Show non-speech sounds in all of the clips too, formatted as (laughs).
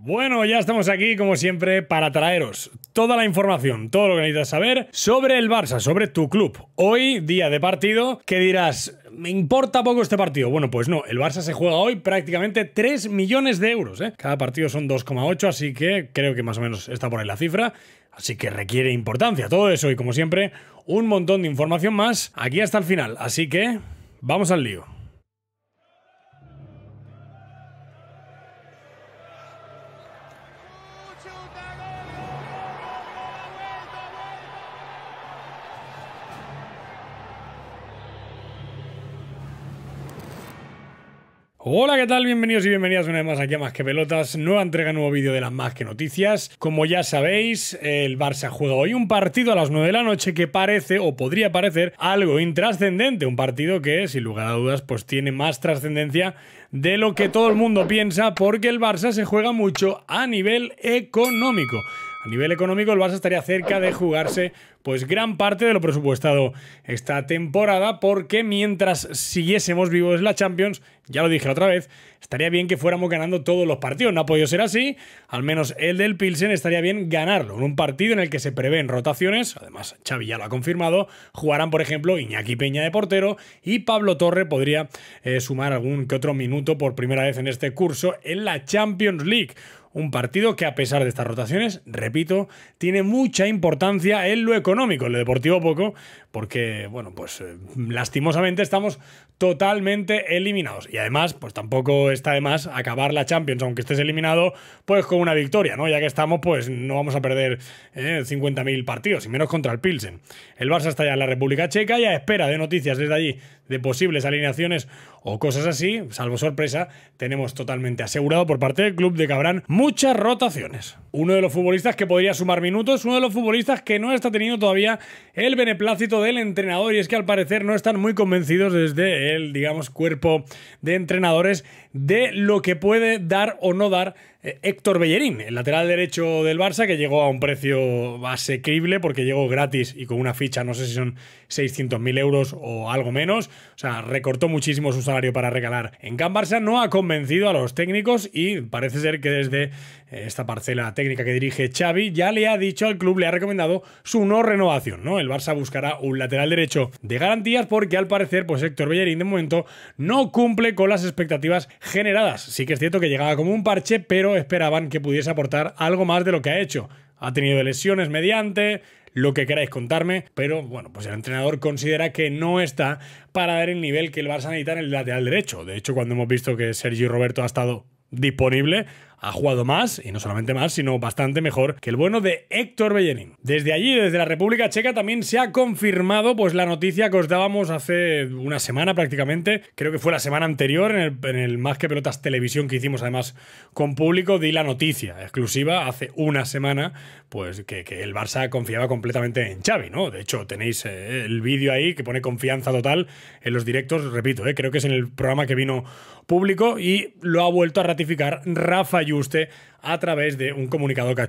Bueno, ya estamos aquí como siempre para traeros toda la información, todo lo que necesitas saber sobre el Barça, sobre tu club. Hoy, día de partido, que dirás, me importa poco este partido. Bueno, pues no, el Barça se juega hoy prácticamente 3 millones de euros. ¿eh? Cada partido son 2,8, así que creo que más o menos está por ahí la cifra. Así que requiere importancia todo eso y como siempre, un montón de información más aquí hasta el final. Así que, vamos al lío. Hola, ¿qué tal? Bienvenidos y bienvenidas una vez más aquí a Más que Pelotas. Nueva entrega, nuevo vídeo de las Más que Noticias. Como ya sabéis, el Barça juega hoy un partido a las 9 de la noche que parece o podría parecer algo intrascendente. Un partido que, sin lugar a dudas, pues tiene más trascendencia de lo que todo el mundo piensa porque el Barça se juega mucho a nivel económico nivel económico, el Barça estaría cerca de jugarse pues gran parte de lo presupuestado esta temporada, porque mientras siguiésemos vivos en la Champions, ya lo dije otra vez, estaría bien que fuéramos ganando todos los partidos. No ha podido ser así, al menos el del Pilsen estaría bien ganarlo. En un partido en el que se prevén rotaciones, además Xavi ya lo ha confirmado, jugarán por ejemplo Iñaki Peña de portero y Pablo Torre podría eh, sumar algún que otro minuto por primera vez en este curso en la Champions League. Un partido que a pesar de estas rotaciones, repito, tiene mucha importancia en lo económico, en lo deportivo poco, porque, bueno, pues eh, lastimosamente estamos totalmente eliminados. Y además, pues tampoco está de más acabar la Champions, aunque estés eliminado, pues con una victoria, ¿no? Ya que estamos, pues no vamos a perder 50.000 eh, partidos, y menos contra el Pilsen. El Barça está ya en la República Checa y a espera de noticias desde allí de posibles alineaciones o cosas así, salvo sorpresa, tenemos totalmente asegurado por parte del club de Cabrán muchas rotaciones. Uno de los futbolistas que podría sumar minutos, uno de los futbolistas que no está teniendo todavía el beneplácito del entrenador y es que al parecer no están muy convencidos desde el, digamos, cuerpo de entrenadores de lo que puede dar o no dar eh, Héctor Bellerín, el lateral derecho del Barça, que llegó a un precio asequible porque llegó gratis y con una ficha, no sé si son 600.000 euros o algo menos. O sea, recortó muchísimo su salario para regalar. En Can Barça no ha convencido a los técnicos y parece ser que desde eh, esta parcela técnica que dirige Xavi ya le ha dicho al club, le ha recomendado su no renovación. ¿no? El Barça buscará un lateral derecho de garantías porque al parecer, pues Héctor Bellerín de momento no cumple con las expectativas generadas. Sí que es cierto que llegaba como un parche, pero esperaban que pudiese aportar algo más de lo que ha hecho. Ha tenido lesiones mediante, lo que queráis contarme, pero bueno, pues el entrenador considera que no está para dar el nivel que el Barça necesita en el lateral derecho. De hecho, cuando hemos visto que Sergio Roberto ha estado disponible, ha jugado más, y no solamente más, sino bastante mejor que el bueno de Héctor Bellerín. Desde allí, desde la República Checa, también se ha confirmado pues, la noticia que os dábamos hace una semana prácticamente, creo que fue la semana anterior, en el, Más que Pelotas Televisión que hicimos además con público, di la noticia exclusiva hace una semana, pues que, el Barça confiaba completamente en Xavi, ¿no? De hecho, tenéis eh, el vídeo ahí que pone confianza total en los directos, repito, eh, creo que es en el programa que vino público y lo ha vuelto a ratificar Rafael aggiuste a través de un comunicado que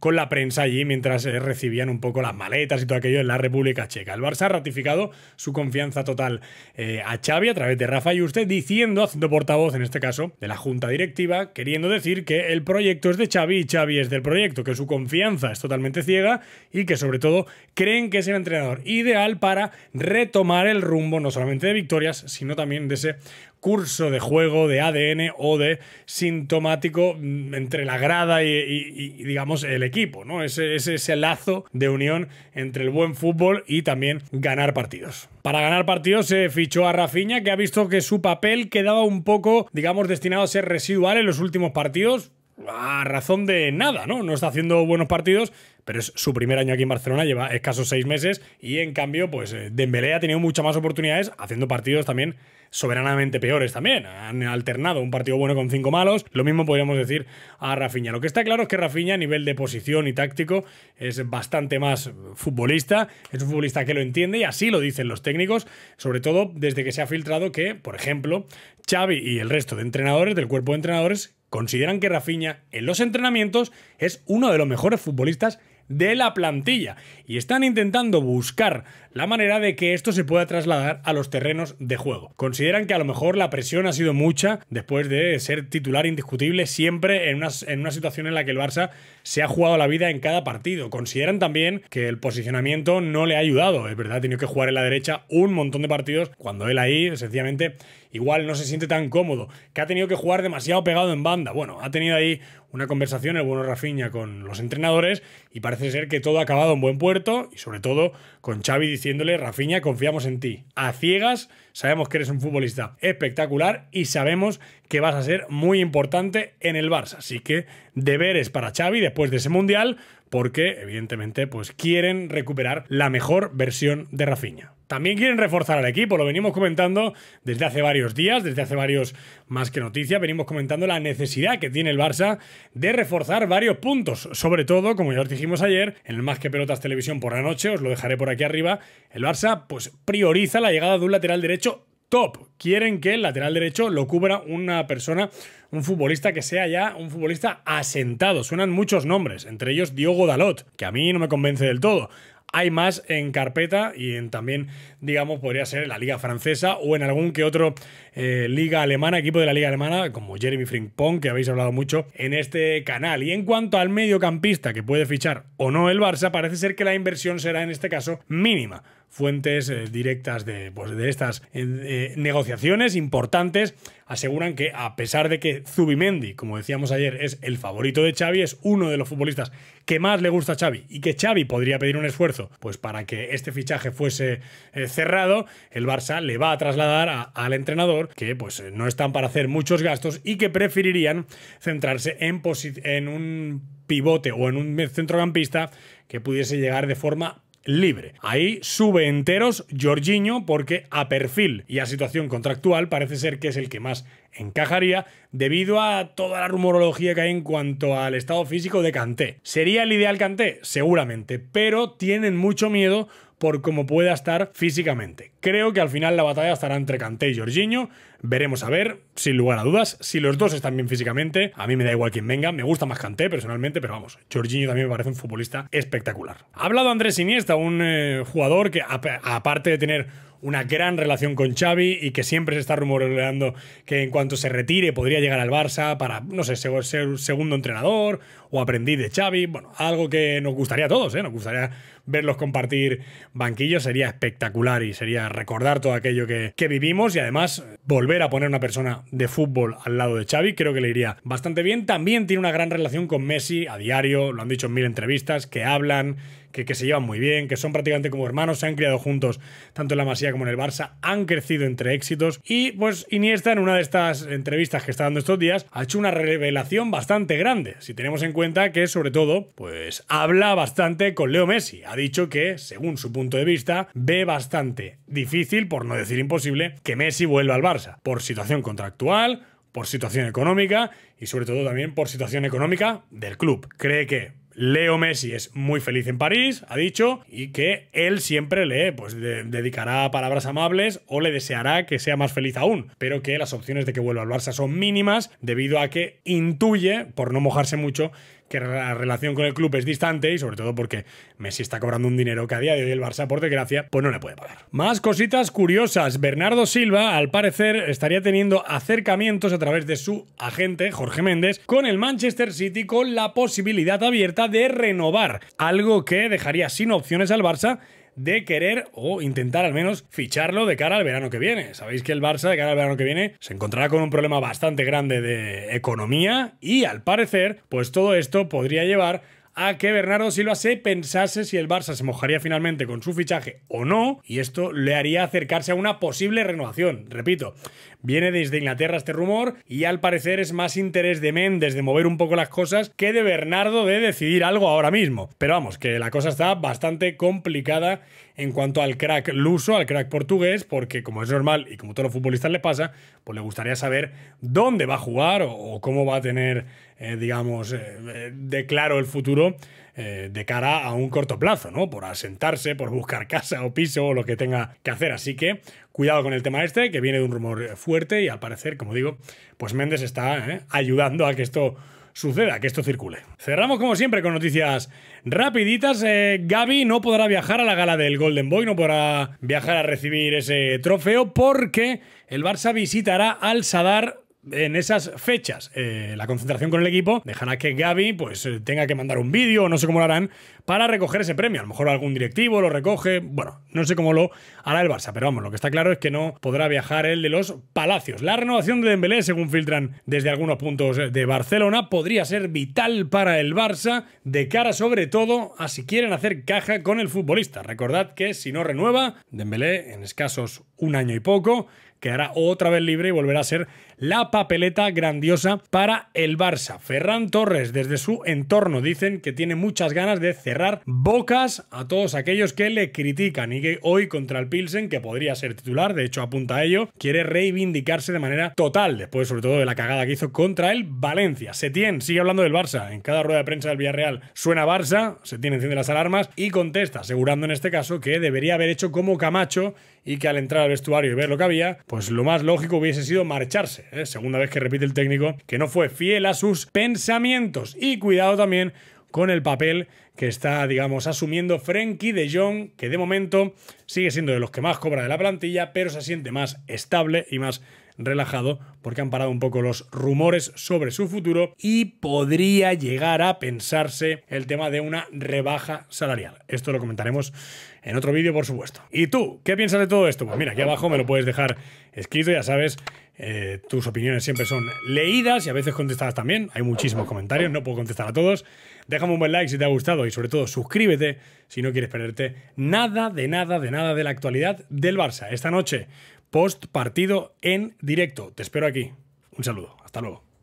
con la prensa allí mientras eh, recibían un poco las maletas y todo aquello en la República Checa. El Barça ha ratificado su confianza total eh, a Xavi a través de Rafa y usted diciendo, haciendo portavoz en este caso de la junta directiva, queriendo decir que el proyecto es de Xavi y Xavi es del proyecto, que su confianza es totalmente ciega y que sobre todo creen que es el entrenador ideal para retomar el rumbo no solamente de victorias, sino también de ese curso de juego de ADN o de sintomático mm, entre la grada y, digamos, el equipo, ¿no? Ese, ese, lazo de unión entre el buen fútbol y también ganar partidos. Para ganar partidos se fichó a Rafinha, que ha visto que su papel quedaba un poco, digamos, destinado a ser residual en los últimos partidos, a razón de nada, ¿no? No está haciendo buenos partidos, pero es su primer año aquí en Barcelona, lleva escasos seis meses y en cambio, pues eh, Dembélé ha tenido muchas más oportunidades haciendo partidos también soberanamente peores también. Han alternado un partido bueno con cinco malos. Lo mismo podríamos decir a Rafinha. Lo que está claro es que Rafinha, a nivel de posición y táctico, es bastante más futbolista. Es un futbolista que lo entiende y así lo dicen los técnicos, sobre todo desde que se ha filtrado que, por ejemplo, Xavi y el resto de entrenadores, del cuerpo de entrenadores, consideran que Rafiña, en los entrenamientos es uno de los mejores futbolistas de la plantilla y están intentando buscar la manera de que esto se pueda trasladar a los terrenos de juego. Consideran que a lo mejor la presión ha sido mucha después de ser titular indiscutible siempre en una, situación en la que el Barça se ha jugado la vida en cada partido. Consideran también que el posicionamiento no le ha ayudado. Es verdad, ha tenido que jugar en la derecha un montón de partidos cuando él ahí sencillamente igual no se siente tan cómodo, que ha tenido que jugar demasiado pegado en banda. Bueno, ha tenido ahí una conversación el bueno Rafinha con los entrenadores y parece ser que todo ha acabado en buen puerto y sobre todo con Xavi diciéndole, Rafiña, confiamos en ti. A ciegas Sabemos que eres un futbolista espectacular y sabemos que vas a ser muy importante en el Barça. Así que deberes para Xavi después de ese Mundial, porque evidentemente pues quieren recuperar la mejor versión de Rafinha. También quieren reforzar al equipo, lo venimos comentando desde hace varios días, desde hace varios más que noticias, venimos comentando la necesidad que tiene el Barça de reforzar varios puntos, sobre todo, como ya os dijimos ayer, en el Más que Pelotas Televisión por la noche, os lo dejaré por aquí arriba, el Barça pues prioriza la llegada de un lateral derecho Quieren que el lateral derecho lo cubra una persona, un futbolista que sea ya un futbolista asentado. Suenan muchos nombres, entre ellos Diogo Dalot, que a mí no me convence del todo. Hay más en carpeta y en también, digamos, podría ser en la liga francesa o en algún que otro eh, liga Alemana, equipo de la Liga Alemana, como Jeremy Frimpong, que habéis hablado mucho en este canal. Y en cuanto al mediocampista que puede fichar o no el Barça, parece ser que la inversión será en este caso mínima fuentes eh, directas de, pues, estas eh, negociaciones importantes aseguran que a pesar de que Zubimendi, como decíamos ayer, es el favorito de Xavi, es uno de los futbolistas que más le gusta a Xavi y que Xavi podría pedir un esfuerzo pues para que este fichaje fuese cerrado, el Barça le va a trasladar al entrenador que pues eh, no están para hacer muchos gastos y que preferirían centrarse en, un pivote o en un centrocampista que pudiese llegar de forma libre. Ahí sube enteros Jorginho porque a perfil y a situación contractual parece ser que es el que más encajaría debido a toda la rumorología que hay en cuanto al estado físico de Kanté. ¿Sería el ideal Kanté? Seguramente, pero tienen mucho miedo por cómo pueda estar físicamente. Creo que al final la batalla estará entre Kanté y Jorginho. Veremos a ver, sin lugar a dudas, si los dos están bien físicamente. A mí me da igual quién venga, me gusta más Kanté personalmente, pero vamos, Jorginho también me parece un futbolista espectacular. Ha hablado Andrés Iniesta, un eh, jugador que aparte de tener una gran relación con Xavi y que siempre se está rumoreando que en cuanto se retire podría llegar al Barça para, no sé, ser segundo entrenador o aprendiz de Xavi. Bueno, algo que nos gustaría a todos, ¿eh? Nos gustaría verlos compartir banquillos sería espectacular y sería recordar todo aquello que, vivimos y además volver a poner una persona de fútbol al lado de Xavi creo que le iría bastante bien. También tiene una gran relación con Messi a diario, lo han dicho en mil entrevistas, que hablan, que, que, se llevan muy bien, que son prácticamente como hermanos, se han criado juntos tanto en la Masía como en el Barça, han crecido entre éxitos y pues Iniesta en una de estas entrevistas que está dando estos días ha hecho una revelación bastante grande, si tenemos en cuenta que sobre todo pues habla bastante con Leo Messi, ha dicho que, según su punto de vista, ve bastante difícil, por no decir imposible, que Messi vuelva al Barça, por situación contractual, por situación económica y sobre todo también por situación económica del club. Cree que Leo Messi es muy feliz en París, ha dicho, y que él siempre le pues, dedicará palabras amables o le deseará que sea más feliz aún, pero que las opciones de que vuelva al Barça son mínimas debido a que intuye, por no mojarse mucho, que la relación con el club es distante y sobre todo porque Messi está cobrando un dinero que a día de hoy el Barça, por desgracia, pues no le puede pagar. Más cositas curiosas. Bernardo Silva, al parecer, estaría teniendo acercamientos a través de su agente, Jorge Méndez, con el Manchester City con la posibilidad abierta de renovar, algo que dejaría sin opciones al Barça de querer o intentar al menos ficharlo de cara al verano que viene. Sabéis que el Barça de cara al verano que viene se encontrará con un problema bastante grande de economía y al parecer pues todo esto podría llevar a que Bernardo Silva se pensase si el Barça se mojaría finalmente con su fichaje o no, y esto le haría acercarse a una posible renovación. Repito, Viene desde Inglaterra este rumor y al parecer es más interés de Méndez de mover un poco las cosas que de Bernardo de decidir algo ahora mismo. Pero vamos, que la cosa está bastante complicada en cuanto al crack luso, al crack portugués, porque como es normal y como a todos los futbolistas le pasa, pues le gustaría saber dónde va a jugar o, cómo va a tener, eh, digamos, eh, de claro el futuro eh, de cara a un corto plazo, ¿no? Por asentarse, por buscar (laughs) casa o piso o lo que tenga que hacer. Así que Cuidado con el tema este, que viene de un rumor fuerte y al parecer, como digo, pues Méndez está eh, ayudando a que esto suceda, que esto circule. Cerramos como siempre con noticias rapiditas. Eh, Gaby no podrá viajar a la gala del Golden Boy, no podrá viajar a recibir ese trofeo porque el Barça visitará al Sadar en esas fechas, eh, la concentración con el equipo, dejará que Gaby pues eh, tenga que mandar un vídeo, no sé cómo lo harán, para recoger ese premio. A lo mejor algún directivo lo recoge, bueno, no sé cómo lo hará el Barça, pero vamos, lo que está claro es que no podrá viajar el de los Palacios. La renovación de Dembélé, según filtran desde algunos puntos de Barcelona, podría ser vital para el Barça de cara sobre todo a si quieren hacer caja con el futbolista. Recordad que si no renueva, Dembélé en escasos un año y poco, quedará otra vez libre y volverá a ser la papeleta grandiosa para el Barça. Ferran Torres, desde su entorno, dicen que tiene muchas ganas de cerrar bocas a todos aquellos que le critican y que hoy contra el Pilsen, que podría ser titular, de hecho apunta a ello, quiere reivindicarse de manera total, después sobre todo de la cagada que hizo contra el Valencia. Setién sigue hablando del Barça, en cada rueda de prensa del Villarreal suena Barça, Setién enciende las alarmas y contesta, asegurando en este caso que debería haber hecho como Camacho y que al entrar al vestuario y ver lo que había, pues lo más lógico hubiese sido marcharse. ¿eh? Segunda vez que repite el técnico que no fue fiel a sus pensamientos. Y cuidado también con el papel que está, digamos, asumiendo Frenkie de Jong, que de momento sigue siendo de los que más cobra de la plantilla, pero se siente más estable y más relajado porque han parado un poco los rumores sobre su futuro y podría llegar a pensarse el tema de una rebaja salarial. Esto lo comentaremos en otro vídeo, por supuesto. ¿Y tú? ¿Qué piensas de todo esto? Pues mira, aquí abajo me lo puedes dejar escrito, ya sabes, eh, tus opiniones siempre son leídas y a veces contestadas también. Hay muchísimos comentarios, no puedo contestar a todos. Déjame un buen like si te ha gustado y sobre todo suscríbete si no quieres perderte nada de nada de nada de la actualidad del Barça. Esta noche, post partido en directo. Te espero aquí. Un saludo. Hasta luego.